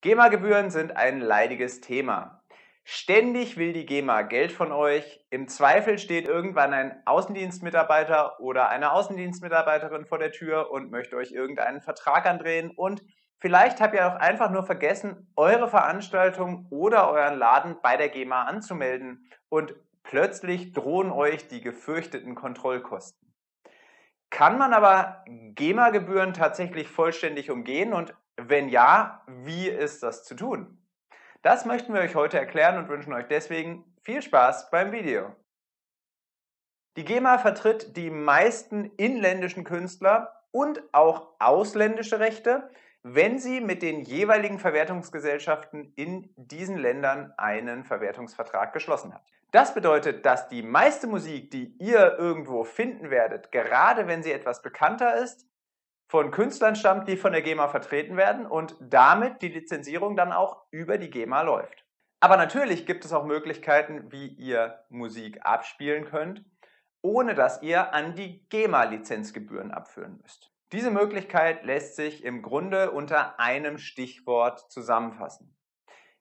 GEMA-Gebühren sind ein leidiges Thema. Ständig will die GEMA Geld von euch. Im Zweifel steht irgendwann ein Außendienstmitarbeiter oder eine Außendienstmitarbeiterin vor der Tür und möchte euch irgendeinen Vertrag andrehen. Und vielleicht habt ihr auch einfach nur vergessen, eure Veranstaltung oder euren Laden bei der GEMA anzumelden. Und plötzlich drohen euch die gefürchteten Kontrollkosten. Kann man aber GEMA-Gebühren tatsächlich vollständig umgehen und wenn ja, wie ist das zu tun? Das möchten wir euch heute erklären und wünschen euch deswegen viel Spaß beim Video. Die GEMA vertritt die meisten inländischen Künstler und auch ausländische Rechte, wenn sie mit den jeweiligen Verwertungsgesellschaften in diesen Ländern einen Verwertungsvertrag geschlossen hat. Das bedeutet, dass die meiste Musik, die ihr irgendwo finden werdet, gerade wenn sie etwas bekannter ist, von Künstlern stammt, die von der GEMA vertreten werden und damit die Lizenzierung dann auch über die GEMA läuft. Aber natürlich gibt es auch Möglichkeiten, wie ihr Musik abspielen könnt, ohne dass ihr an die GEMA-Lizenzgebühren abführen müsst. Diese Möglichkeit lässt sich im Grunde unter einem Stichwort zusammenfassen.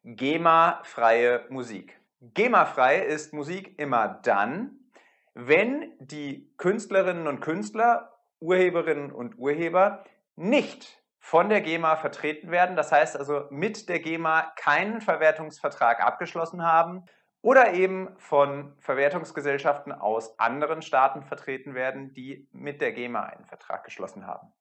GEMA-freie Musik. GEMA-frei ist Musik immer dann, wenn die Künstlerinnen und Künstler, Urheberinnen und Urheber nicht von der GEMA vertreten werden, das heißt also mit der GEMA keinen Verwertungsvertrag abgeschlossen haben oder eben von Verwertungsgesellschaften aus anderen Staaten vertreten werden, die mit der GEMA einen Vertrag geschlossen haben.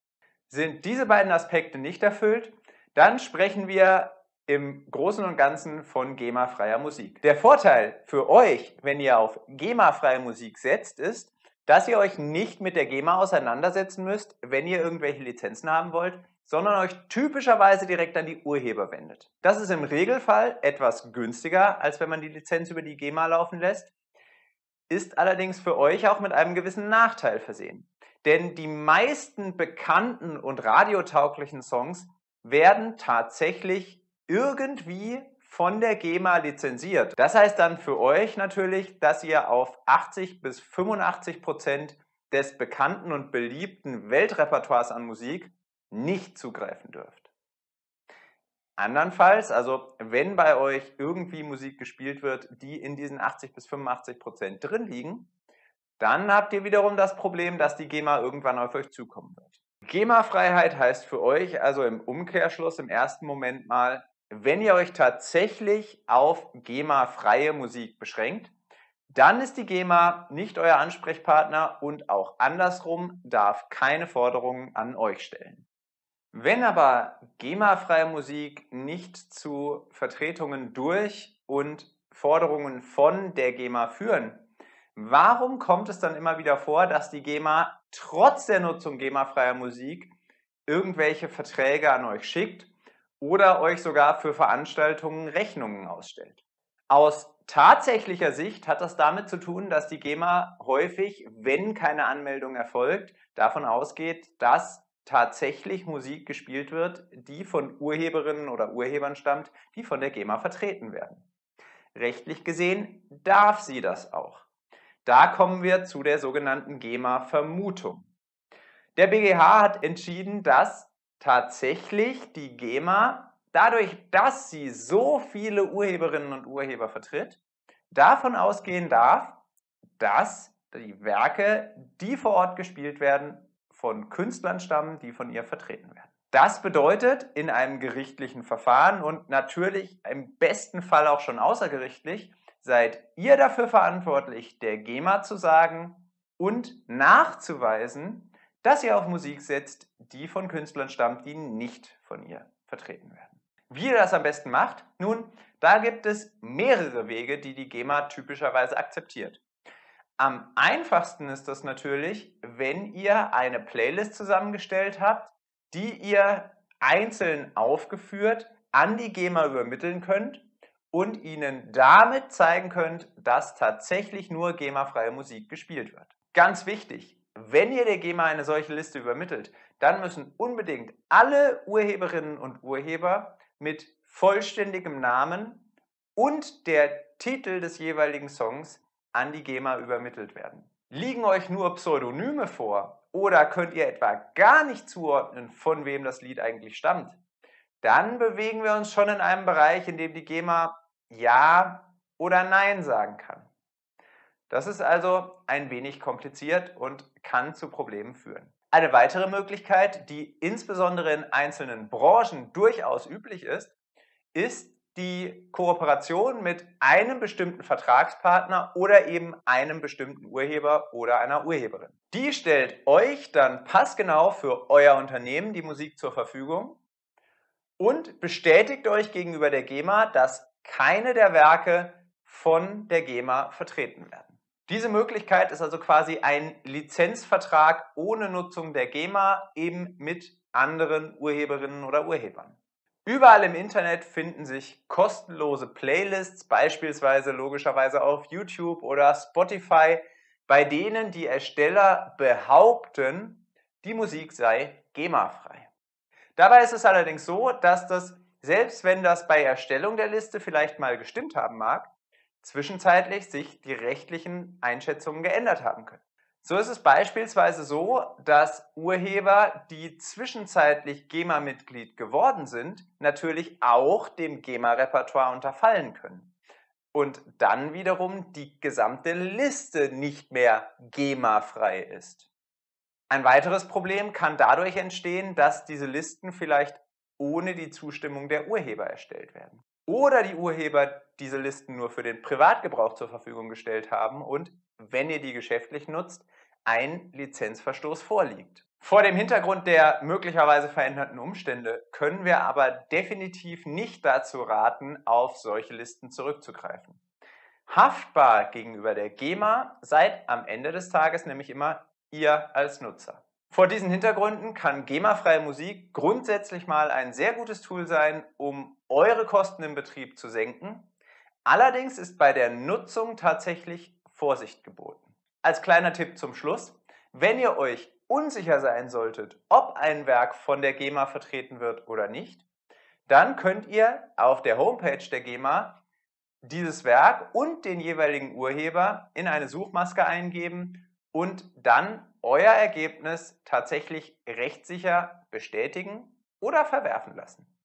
Sind diese beiden Aspekte nicht erfüllt, dann sprechen wir im Großen und Ganzen von GEMA-freier Musik. Der Vorteil für euch, wenn ihr auf GEMA-freie Musik setzt, ist, dass ihr euch nicht mit der GEMA auseinandersetzen müsst, wenn ihr irgendwelche Lizenzen haben wollt, sondern euch typischerweise direkt an die Urheber wendet. Das ist im Regelfall etwas günstiger, als wenn man die Lizenz über die GEMA laufen lässt, ist allerdings für euch auch mit einem gewissen Nachteil versehen. Denn die meisten bekannten und radiotauglichen Songs werden tatsächlich irgendwie von der GEMA lizenziert. Das heißt dann für euch natürlich, dass ihr auf 80 bis 85 Prozent des bekannten und beliebten Weltrepertoires an Musik nicht zugreifen dürft. Andernfalls, also wenn bei euch irgendwie Musik gespielt wird, die in diesen 80 bis 85 Prozent drin liegen, dann habt ihr wiederum das Problem, dass die GEMA irgendwann auf euch zukommen wird. GEMA-Freiheit heißt für euch also im Umkehrschluss im ersten Moment mal, wenn ihr euch tatsächlich auf GEMA-freie Musik beschränkt, dann ist die GEMA nicht euer Ansprechpartner und auch andersrum darf keine Forderungen an euch stellen. Wenn aber GEMA-freie Musik nicht zu Vertretungen durch und Forderungen von der GEMA führen, warum kommt es dann immer wieder vor, dass die GEMA trotz der Nutzung GEMA-freier Musik irgendwelche Verträge an euch schickt oder euch sogar für Veranstaltungen Rechnungen ausstellt. Aus tatsächlicher Sicht hat das damit zu tun, dass die GEMA häufig, wenn keine Anmeldung erfolgt, davon ausgeht, dass tatsächlich Musik gespielt wird, die von Urheberinnen oder Urhebern stammt, die von der GEMA vertreten werden. Rechtlich gesehen darf sie das auch. Da kommen wir zu der sogenannten GEMA-Vermutung. Der BGH hat entschieden, dass tatsächlich die GEMA dadurch, dass sie so viele Urheberinnen und Urheber vertritt, davon ausgehen darf, dass die Werke, die vor Ort gespielt werden, von Künstlern stammen, die von ihr vertreten werden. Das bedeutet in einem gerichtlichen Verfahren und natürlich im besten Fall auch schon außergerichtlich, seid ihr dafür verantwortlich, der GEMA zu sagen und nachzuweisen, dass ihr auf Musik setzt, die von Künstlern stammt, die nicht von ihr vertreten werden. Wie ihr das am besten macht? Nun, da gibt es mehrere Wege, die die GEMA typischerweise akzeptiert. Am einfachsten ist das natürlich, wenn ihr eine Playlist zusammengestellt habt, die ihr einzeln aufgeführt an die GEMA übermitteln könnt und ihnen damit zeigen könnt, dass tatsächlich nur GEMA-freie Musik gespielt wird. Ganz wichtig, wenn ihr der GEMA eine solche Liste übermittelt, dann müssen unbedingt alle Urheberinnen und Urheber mit vollständigem Namen und der Titel des jeweiligen Songs an die GEMA übermittelt werden. Liegen euch nur Pseudonyme vor oder könnt ihr etwa gar nicht zuordnen, von wem das Lied eigentlich stammt, dann bewegen wir uns schon in einem Bereich, in dem die GEMA Ja oder Nein sagen kann. Das ist also ein wenig kompliziert und kann zu Problemen führen. Eine weitere Möglichkeit, die insbesondere in einzelnen Branchen durchaus üblich ist, ist die Kooperation mit einem bestimmten Vertragspartner oder eben einem bestimmten Urheber oder einer Urheberin. Die stellt euch dann passgenau für euer Unternehmen die Musik zur Verfügung und bestätigt euch gegenüber der GEMA, dass keine der Werke von der GEMA vertreten werden. Diese Möglichkeit ist also quasi ein Lizenzvertrag ohne Nutzung der GEMA eben mit anderen Urheberinnen oder Urhebern. Überall im Internet finden sich kostenlose Playlists, beispielsweise logischerweise auf YouTube oder Spotify, bei denen die Ersteller behaupten, die Musik sei GEMA-frei. Dabei ist es allerdings so, dass das, selbst wenn das bei Erstellung der Liste vielleicht mal gestimmt haben mag, zwischenzeitlich sich die rechtlichen Einschätzungen geändert haben können. So ist es beispielsweise so, dass Urheber, die zwischenzeitlich GEMA-Mitglied geworden sind, natürlich auch dem GEMA-Repertoire unterfallen können. Und dann wiederum die gesamte Liste nicht mehr GEMA-frei ist. Ein weiteres Problem kann dadurch entstehen, dass diese Listen vielleicht ohne die Zustimmung der Urheber erstellt werden oder die Urheber diese Listen nur für den Privatgebrauch zur Verfügung gestellt haben und, wenn ihr die geschäftlich nutzt, ein Lizenzverstoß vorliegt. Vor dem Hintergrund der möglicherweise veränderten Umstände können wir aber definitiv nicht dazu raten, auf solche Listen zurückzugreifen. Haftbar gegenüber der GEMA seid am Ende des Tages nämlich immer ihr als Nutzer. Vor diesen Hintergründen kann GEMA-freie Musik grundsätzlich mal ein sehr gutes Tool sein, um eure Kosten im Betrieb zu senken. Allerdings ist bei der Nutzung tatsächlich Vorsicht geboten. Als kleiner Tipp zum Schluss, wenn ihr euch unsicher sein solltet, ob ein Werk von der GEMA vertreten wird oder nicht, dann könnt ihr auf der Homepage der GEMA dieses Werk und den jeweiligen Urheber in eine Suchmaske eingeben und dann euer Ergebnis tatsächlich rechtssicher bestätigen oder verwerfen lassen.